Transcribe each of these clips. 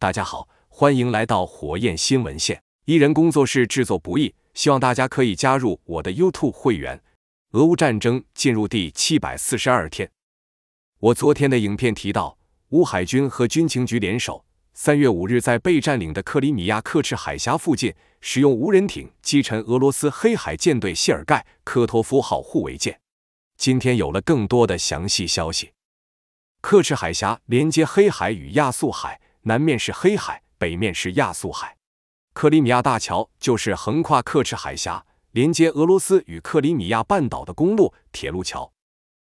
大家好，欢迎来到火焰新闻线。一人工作室制作不易，希望大家可以加入我的 YouTube 会员。俄乌战争进入第七百四十二天，我昨天的影片提到，乌海军和军情局联手，三月五日在被占领的克里米亚克赤海峡附近，使用无人艇击沉俄罗斯黑海舰队谢尔盖科托夫号护卫舰。今天有了更多的详细消息，克赤海峡连接黑海与亚速海。南面是黑海，北面是亚速海。克里米亚大桥就是横跨克赤海峡，连接俄罗斯与克里米亚半岛的公路、铁路桥。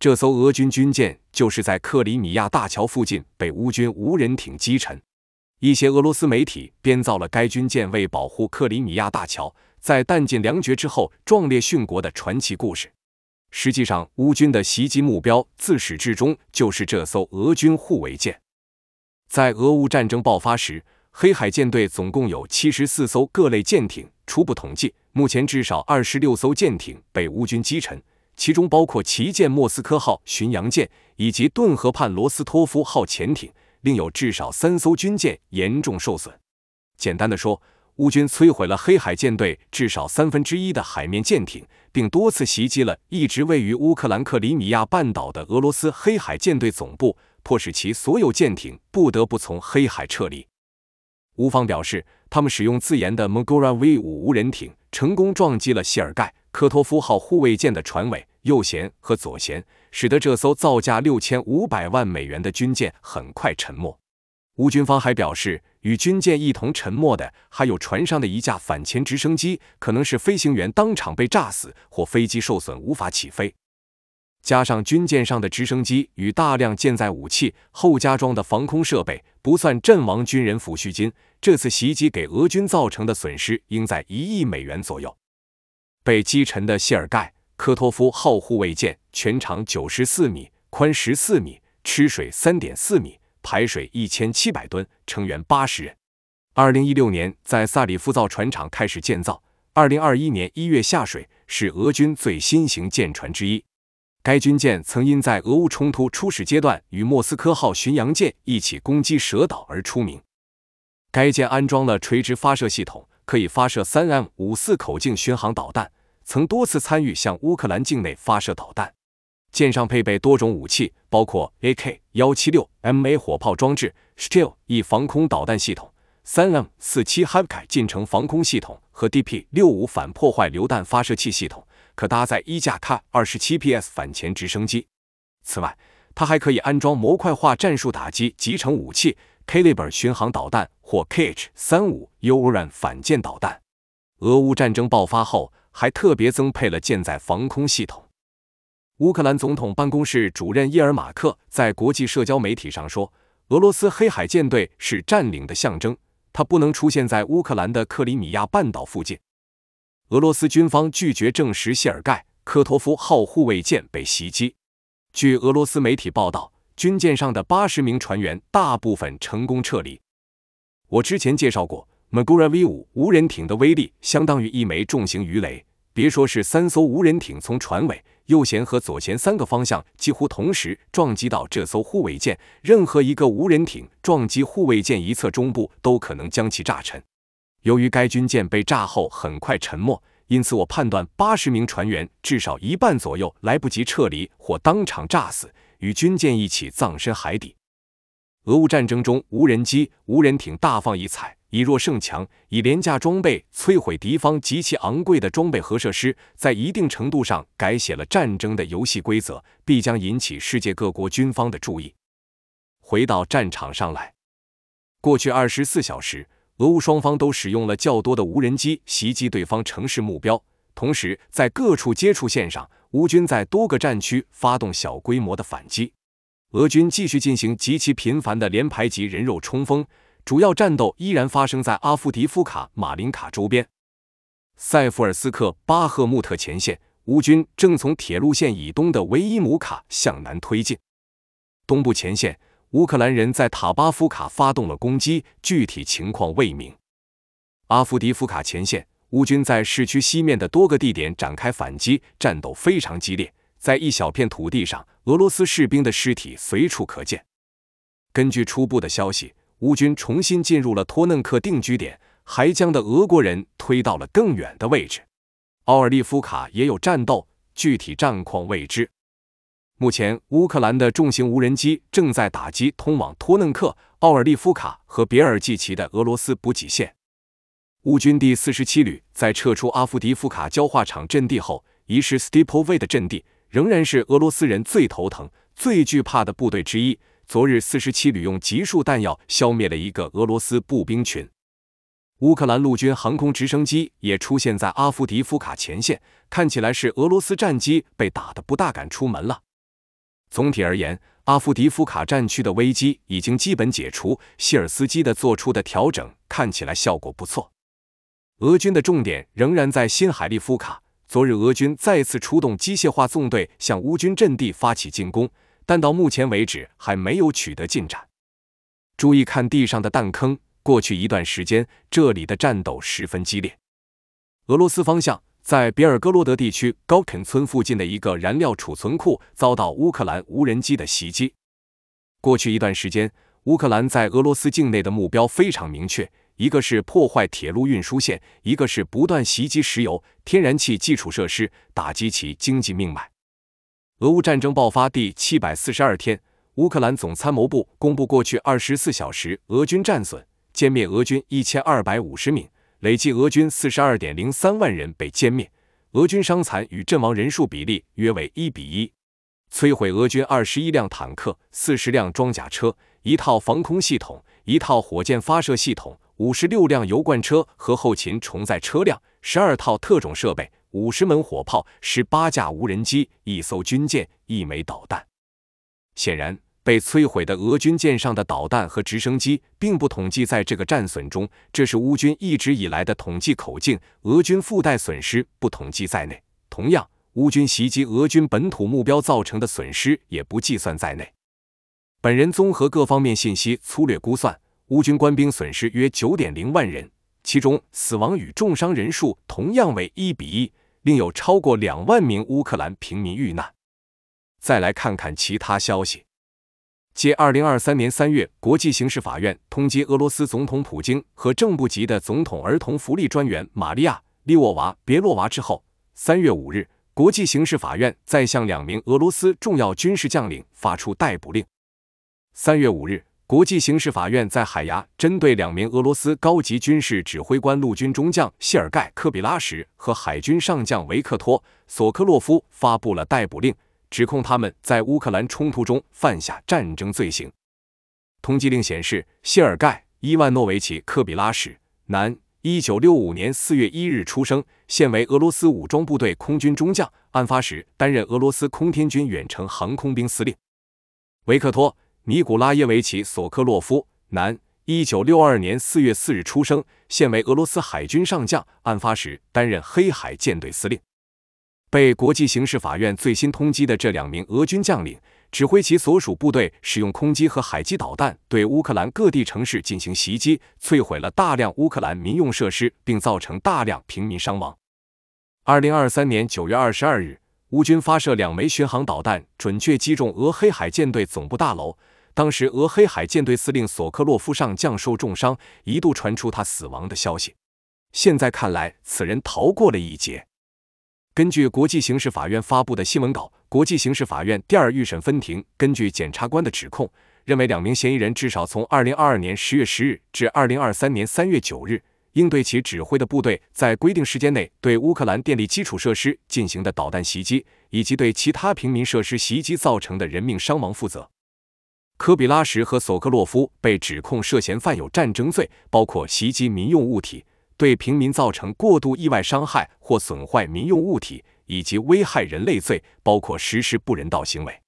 这艘俄军军舰就是在克里米亚大桥附近被乌军无人艇击沉。一些俄罗斯媒体编造了该军舰为保护克里米亚大桥，在弹尽粮绝之后壮烈殉国的传奇故事。实际上，乌军的袭击目标自始至终就是这艘俄军护卫舰。在俄乌战争爆发时，黑海舰队总共有七十四艘各类舰艇。初步统计，目前至少二十六艘舰艇被乌军击沉，其中包括旗舰莫斯科号巡洋舰以及顿河畔罗斯托夫号潜艇，另有至少三艘军舰严重受损。简单的说，乌军摧毁了黑海舰队至少三分之一的海面舰艇，并多次袭击了一直位于乌克兰克里米亚半岛的俄罗斯黑海舰队总部。迫使其所有舰艇不得不从黑海撤离。乌方表示，他们使用自研的 m o g o r a v V 五无人艇，成功撞击了谢尔盖·科托夫号护卫舰的船尾、右舷和左舷，使得这艘造价六千五百万美元的军舰很快沉没。乌军方还表示，与军舰一同沉没的还有船上的一架反潜直升机，可能是飞行员当场被炸死，或飞机受损无法起飞。加上军舰上的直升机与大量舰载武器，后加装的防空设备，不算阵亡军人抚恤金，这次袭击给俄军造成的损失应在一亿美元左右。被击沉的谢尔盖·科托夫号护卫舰全长九十四米，宽十四米，吃水三点四米，排水一千七百吨，成员八十人。二零一六年在萨里夫造船厂开始建造，二零二一年一月下水，是俄军最新型舰船之一。该军舰曾因在俄乌冲突初始阶段与莫斯科号巡洋舰一起攻击蛇岛而出名。该舰安装了垂直发射系统，可以发射三 M 五四口径巡航导弹，曾多次参与向乌克兰境内发射导弹。舰上配备多种武器，包括 AK 幺七六 MA 火炮装置、s t i e l a 一防空导弹系统、三 M 四七 Havka 近程防空系统和 DP 六五反破坏榴弹发射器系统。可搭载一架 k 2 7 p s 反潜直升机。此外，它还可以安装模块化战术打击集成武器 Kalibr e 巡航导弹或 Kh-35 Uran 反舰导弹。俄乌战争爆发后，还特别增配了舰载防空系统。乌克兰总统办公室主任伊尔马克在国际社交媒体上说：“俄罗斯黑海舰队是占领的象征，它不能出现在乌克兰的克里米亚半岛附近。”俄罗斯军方拒绝证实谢尔盖·科托夫号护卫舰被袭击。据俄罗斯媒体报道，军舰上的八十名船员大部分成功撤离。我之前介绍过，Magura V5 无人艇的威力相当于一枚重型鱼雷。别说是三艘无人艇从船尾、右舷和左舷三个方向几乎同时撞击到这艘护卫舰，任何一个无人艇撞击护卫舰一侧中部，都可能将其炸沉。由于该军舰被炸后很快沉没，因此我判断八十名船员至少一半左右来不及撤离或当场炸死，与军舰一起葬身海底。俄乌战争中，无人机、无人艇大放异彩，以弱胜强，以廉价装备摧毁敌方极其昂贵的装备和设施，在一定程度上改写了战争的游戏规则，必将引起世界各国军方的注意。回到战场上来，过去二十四小时。俄乌双方都使用了较多的无人机袭击对方城市目标，同时在各处接触线上，乌军在多个战区发动小规模的反击。俄军继续进行极其频繁的连排级人肉冲锋，主要战斗依然发生在阿夫迪夫卡、马林卡周边、塞夫尔斯克、巴赫穆特前线。乌军正从铁路线以东的维伊姆卡向南推进。东部前线。乌克兰人在塔巴夫卡发动了攻击，具体情况未明。阿夫迪夫卡前线，乌军在市区西面的多个地点展开反击，战斗非常激烈。在一小片土地上，俄罗斯士兵的尸体随处可见。根据初步的消息，乌军重新进入了托嫩克定居点，还将的俄国人推到了更远的位置。奥尔利夫卡也有战斗，具体战况未知。目前，乌克兰的重型无人机正在打击通往托嫩克、奥尔利夫卡和别尔季奇的俄罗斯补给线。乌军第四十七旅在撤出阿夫迪夫卡焦化厂阵地后，遗失 Stipov 的阵地仍然是俄罗斯人最头疼、最惧怕的部队之一。昨日，四十七旅用集束弹药消灭了一个俄罗斯步兵群。乌克兰陆军航空直升机也出现在阿夫迪夫卡前线，看起来是俄罗斯战机被打得不大敢出门了。总体而言，阿夫迪夫卡战区的危机已经基本解除。希尔斯基的做出的调整看起来效果不错。俄军的重点仍然在新海利夫卡。昨日，俄军再次出动机械化纵队向乌军阵地发起进攻，但到目前为止还没有取得进展。注意看地上的弹坑，过去一段时间这里的战斗十分激烈。俄罗斯方向。在比尔哥罗德地区高肯村附近的一个燃料储存库遭到乌克兰无人机的袭击。过去一段时间，乌克兰在俄罗斯境内的目标非常明确：一个是破坏铁路运输线，一个是不断袭击石油、天然气基础设施，打击其经济命脉。俄乌战争爆发第七百四十二天，乌克兰总参谋部公布过去二十四小时俄军战损，歼灭俄军一千二百五十名。累计俄军四十二点零三万人被歼灭，俄军伤残与阵亡人数比例约为一比一，摧毁俄军二十一辆坦克、四十辆装甲车、一套防空系统、一套火箭发射系统、五十六辆油罐车和后勤重载车辆、十二套特种设备、五十门火炮、十八架无人机、一艘军舰、一枚导弹。显然。被摧毁的俄军舰上的导弹和直升机并不统计在这个战损中，这是乌军一直以来的统计口径。俄军附带损失不统计在内，同样，乌军袭击俄军本土目标造成的损失也不计算在内。本人综合各方面信息粗略估算，乌军官兵损失约九点零万人，其中死亡与重伤人数同样为一比一，另有超过两万名乌克兰平民遇难。再来看看其他消息。接二零二三年三月，国际刑事法院通缉俄罗斯总统普京和正部级的总统儿童福利专员玛利亚·利沃娃别洛娃之后，三月五日，国际刑事法院再向两名俄罗斯重要军事将领发出逮捕令。三月五日，国际刑事法院在海牙针对两名俄罗斯高级军事指挥官陆军中将谢尔盖·科比拉什和海军上将维克托·索科洛夫发布了逮捕令。指控他们在乌克兰冲突中犯下战争罪行。通缉令显示，谢尔盖·伊万诺维奇·科比拉什，男，1965年4月1日出生，现为俄罗斯武装部队空军中将，案发时担任俄罗斯空天军远程航空兵司令。维克托·尼古拉耶维奇·索科洛夫，男，1962年4月4日出生，现为俄罗斯海军上将，案发时担任黑海舰队司令。被国际刑事法院最新通缉的这两名俄军将领，指挥其所属部队使用空击和海基导弹对乌克兰各地城市进行袭击，摧毁了大量乌克兰民用设施，并造成大量平民伤亡。二零二三年九月二十二日，乌军发射两枚巡航导弹，准确击中俄黑海舰队总部大楼。当时，俄黑海舰队司令索科洛夫上将受重伤，一度传出他死亡的消息。现在看来，此人逃过了一劫。根据国际刑事法院发布的新闻稿，国际刑事法院第二预审分庭根据检察官的指控，认为两名嫌疑人至少从二零二二年十月十日至二零二三年三月九日，应对其指挥的部队在规定时间内对乌克兰电力基础设施进行的导弹袭击，以及对其他平民设施袭击造成的人命伤亡负责。科比拉什和索克洛夫被指控涉嫌犯有战争罪，包括袭击民用物体。对平民造成过度意外伤害或损坏民用物体，以及危害人类罪，包括实施不人道行为。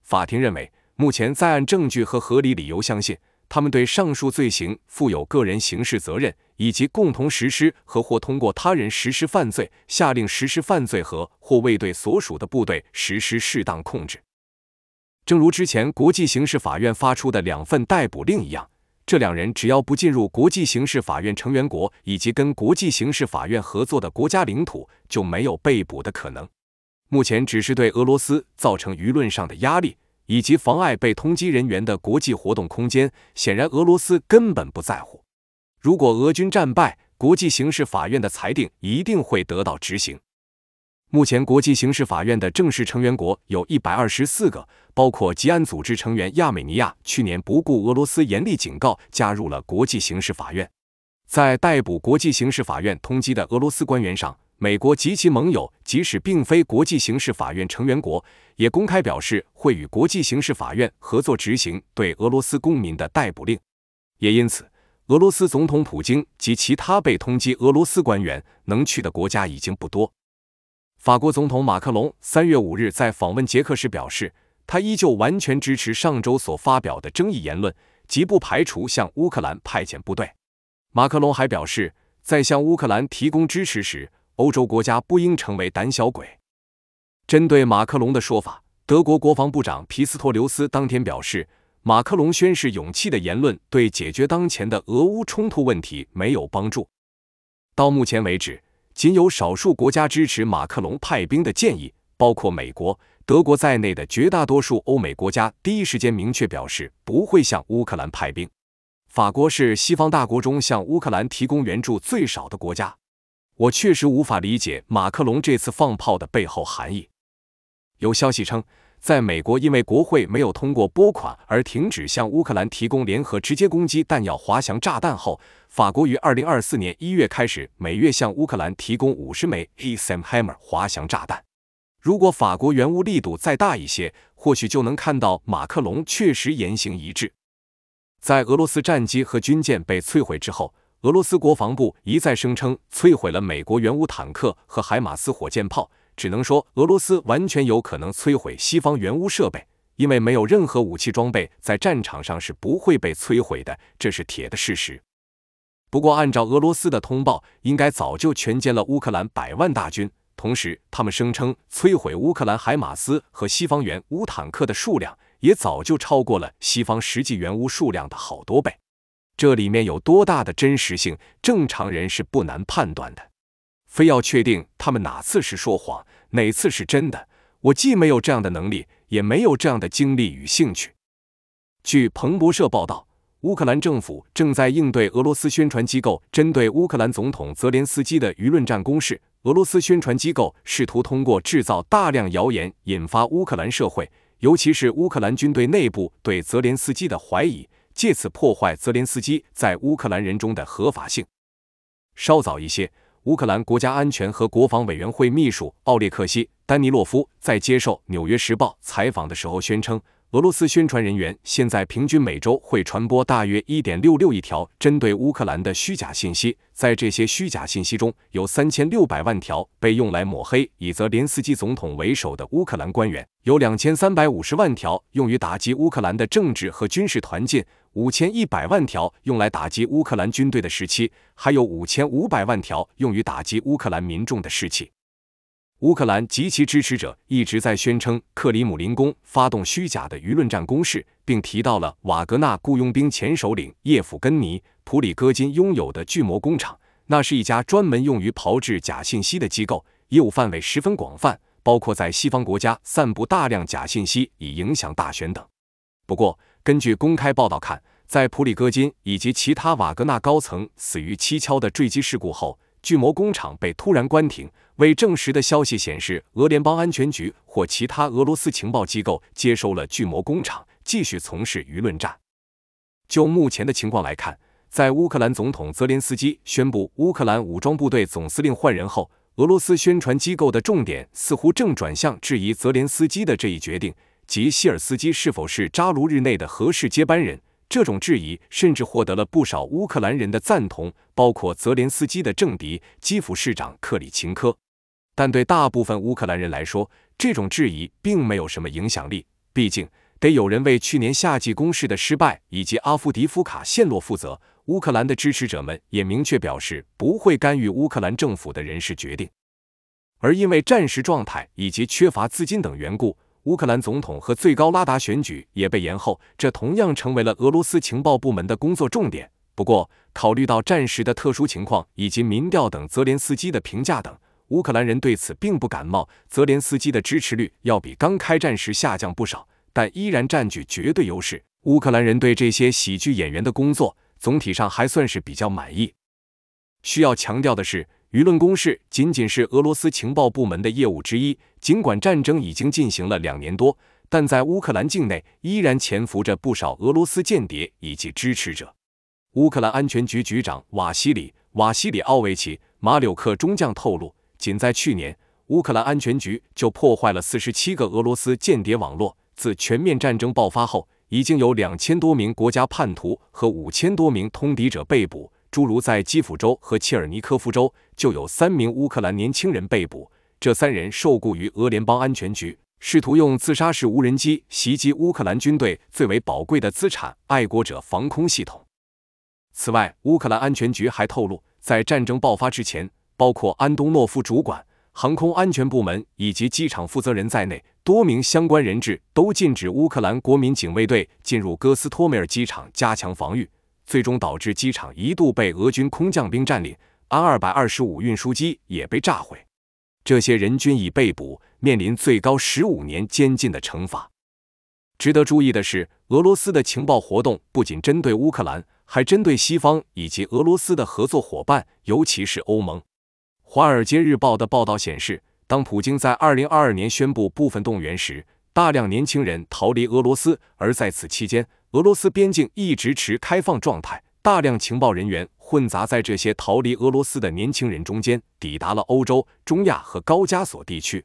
法庭认为，目前在案证据和合理理由相信，他们对上述罪行负有个人刑事责任，以及共同实施和或通过他人实施犯罪，下令实施犯罪和或未对所属的部队实施适当控制。正如之前国际刑事法院发出的两份逮捕令一样。这两人只要不进入国际刑事法院成员国以及跟国际刑事法院合作的国家领土，就没有被捕的可能。目前只是对俄罗斯造成舆论上的压力，以及妨碍被通缉人员的国际活动空间。显然，俄罗斯根本不在乎。如果俄军战败，国际刑事法院的裁定一定会得到执行。目前，国际刑事法院的正式成员国有一百二十四个，包括吉安组织成员亚美尼亚。去年，不顾俄罗斯严厉警告，加入了国际刑事法院。在逮捕国际刑事法院通缉的俄罗斯官员上，美国及其盟友，即使并非国际刑事法院成员国，也公开表示会与国际刑事法院合作执行对俄罗斯公民的逮捕令。也因此，俄罗斯总统普京及其他被通缉俄罗斯官员能去的国家已经不多。法国总统马克龙三月五日在访问捷克时表示，他依旧完全支持上周所发表的争议言论，极不排除向乌克兰派遣部队。马克龙还表示，在向乌克兰提供支持时，欧洲国家不应成为胆小鬼。针对马克龙的说法，德国国防部长皮斯托留斯当天表示，马克龙宣誓勇气的言论对解决当前的俄乌冲突问题没有帮助。到目前为止。仅有少数国家支持马克龙派兵的建议，包括美国、德国在内的绝大多数欧美国家第一时间明确表示不会向乌克兰派兵。法国是西方大国中向乌克兰提供援助最少的国家。我确实无法理解马克龙这次放炮的背后含义。有消息称。在美国因为国会没有通过拨款而停止向乌克兰提供联合直接攻击弹药滑翔炸弹后，法国于二零二四年一月开始每月向乌克兰提供五十枚 ASM Hammer 滑翔炸弹。如果法国援乌力度再大一些，或许就能看到马克龙确实言行一致。在俄罗斯战机和军舰被摧毁之后，俄罗斯国防部一再声称摧毁了美国援乌坦克和海马斯火箭炮。只能说俄罗斯完全有可能摧毁西方援乌设备，因为没有任何武器装备在战场上是不会被摧毁的，这是铁的事实。不过，按照俄罗斯的通报，应该早就全歼了乌克兰百万大军，同时他们声称摧毁乌克兰海马斯和西方援乌坦克的数量也早就超过了西方实际援乌数量的好多倍。这里面有多大的真实性，正常人是不难判断的。非要确定他们哪次是说谎，哪次是真的？我既没有这样的能力，也没有这样的精力与兴趣。据彭博社报道，乌克兰政府正在应对俄罗斯宣传机构针对乌克兰总统泽连斯基的舆论战攻势。俄罗斯宣传机构试图通过制造大量谣言，引发乌克兰社会，尤其是乌克兰军队内部对泽连斯基的怀疑，借此破坏泽连斯基在乌克兰人中的合法性。稍早一些。乌克兰国家安全和国防委员会秘书奥列克西·丹尼洛夫在接受《纽约时报》采访的时候宣称，俄罗斯宣传人员现在平均每周会传播大约一点六六亿条针对乌克兰的虚假信息。在这些虚假信息中，有三千六百万条被用来抹黑以泽连斯基总统为首的乌克兰官员，有两千三百五十万条用于打击乌克兰的政治和军事团建。五千一百万条用来打击乌克兰军队的时期，还有五千五百万条用于打击乌克兰民众的士气。乌克兰及其支持者一直在宣称，克里姆林宫发动虚假的舆论战攻势，并提到了瓦格纳雇佣兵前首领叶甫根尼·普里戈金拥有的巨魔工厂。那是一家专门用于炮制假信息的机构，业务范围十分广泛，包括在西方国家散布大量假信息以影响大选等。不过，根据公开报道看，在普里戈金以及其他瓦格纳高层死于蹊跷的坠机事故后，巨魔工厂被突然关停。未证实的消息显示，俄联邦安全局或其他俄罗斯情报机构接收了巨魔工厂，继续从事舆论战。就目前的情况来看，在乌克兰总统泽连斯基宣布乌克兰武装部队总司令换人后，俄罗斯宣传机构的重点似乎正转向质疑泽连斯基的这一决定。及希尔斯基是否是扎卢日内的合适接班人？这种质疑甚至获得了不少乌克兰人的赞同，包括泽连斯基的政敌基辅市长克里琴科。但对大部分乌克兰人来说，这种质疑并没有什么影响力。毕竟，得有人为去年夏季攻势的失败以及阿夫迪夫卡陷落负责。乌克兰的支持者们也明确表示不会干预乌克兰政府的人事决定。而因为战时状态以及缺乏资金等缘故。乌克兰总统和最高拉达选举也被延后，这同样成为了俄罗斯情报部门的工作重点。不过，考虑到战时的特殊情况以及民调等泽连斯基的评价等，乌克兰人对此并不感冒。泽连斯基的支持率要比刚开战时下降不少，但依然占据绝对优势。乌克兰人对这些喜剧演员的工作总体上还算是比较满意。需要强调的是。舆论攻势仅仅是俄罗斯情报部门的业务之一。尽管战争已经进行了两年多，但在乌克兰境内依然潜伏着不少俄罗斯间谍以及支持者。乌克兰安全局局长瓦西里·瓦西里奥维奇·马柳克中将透露，仅在去年，乌克兰安全局就破坏了四十七个俄罗斯间谍网络。自全面战争爆发后，已经有两千多名国家叛徒和五千多名通敌者被捕。诸如在基辅州和切尔尼科夫州就有三名乌克兰年轻人被捕，这三人受雇于俄联邦安全局，试图用自杀式无人机袭击乌克兰军队最为宝贵的资产——爱国者防空系统。此外，乌克兰安全局还透露，在战争爆发之前，包括安东诺夫主管航空安全部门以及机场负责人在内，多名相关人质都禁止乌克兰国民警卫队进入戈斯托梅尔机场加强防御。最终导致机场一度被俄军空降兵占领，安225运输机也被炸毁。这些人均已被捕，面临最高十五年监禁的惩罚。值得注意的是，俄罗斯的情报活动不仅针对乌克兰，还针对西方以及俄罗斯的合作伙伴，尤其是欧盟。《华尔街日报》的报道显示，当普京在2022年宣布部分动员时，大量年轻人逃离俄罗斯，而在此期间。俄罗斯边境一直持开放状态，大量情报人员混杂在这些逃离俄罗斯的年轻人中间，抵达了欧洲、中亚和高加索地区。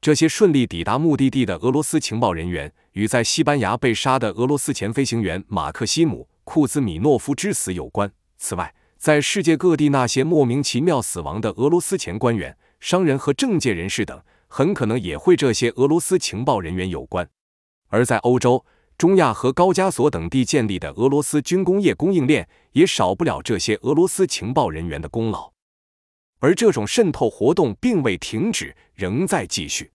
这些顺利抵达目的地的俄罗斯情报人员，与在西班牙被杀的俄罗斯前飞行员马克西姆·库兹米诺夫之死有关。此外，在世界各地那些莫名其妙死亡的俄罗斯前官员、商人和政界人士等，很可能也会这些俄罗斯情报人员有关。而在欧洲。中亚和高加索等地建立的俄罗斯军工业供应链，也少不了这些俄罗斯情报人员的功劳。而这种渗透活动并未停止，仍在继续。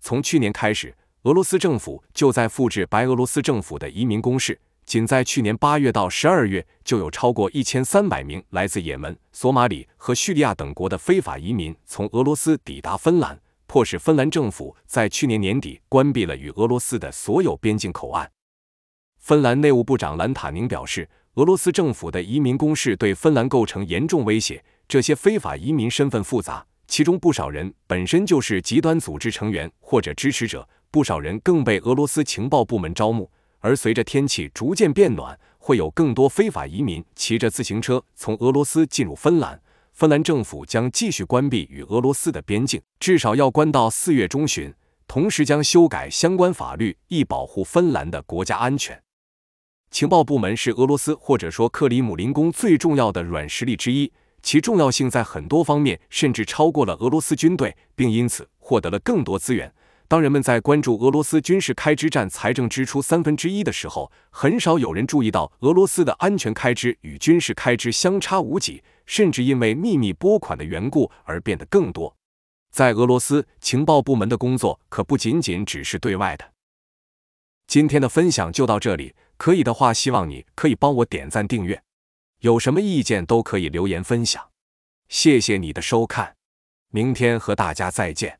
从去年开始，俄罗斯政府就在复制白俄罗斯政府的移民攻势。仅在去年八月到十二月，就有超过一千三百名来自也门、索马里和叙利亚等国的非法移民从俄罗斯抵达芬兰，迫使芬兰政府在去年年底关闭了与俄罗斯的所有边境口岸。芬兰内务部长兰塔宁表示，俄罗斯政府的移民攻势对芬兰构成严重威胁。这些非法移民身份复杂，其中不少人本身就是极端组织成员或者支持者，不少人更被俄罗斯情报部门招募。而随着天气逐渐变暖，会有更多非法移民骑着自行车从俄罗斯进入芬兰。芬兰政府将继续关闭与俄罗斯的边境，至少要关到四月中旬，同时将修改相关法律，以保护芬兰的国家安全。情报部门是俄罗斯或者说克里姆林宫最重要的软实力之一，其重要性在很多方面甚至超过了俄罗斯军队，并因此获得了更多资源。当人们在关注俄罗斯军事开支占财政支出三分之一的时候，很少有人注意到俄罗斯的安全开支与军事开支相差无几，甚至因为秘密拨款的缘故而变得更多。在俄罗斯，情报部门的工作可不仅仅只是对外的。今天的分享就到这里。可以的话，希望你可以帮我点赞订阅，有什么意见都可以留言分享。谢谢你的收看，明天和大家再见。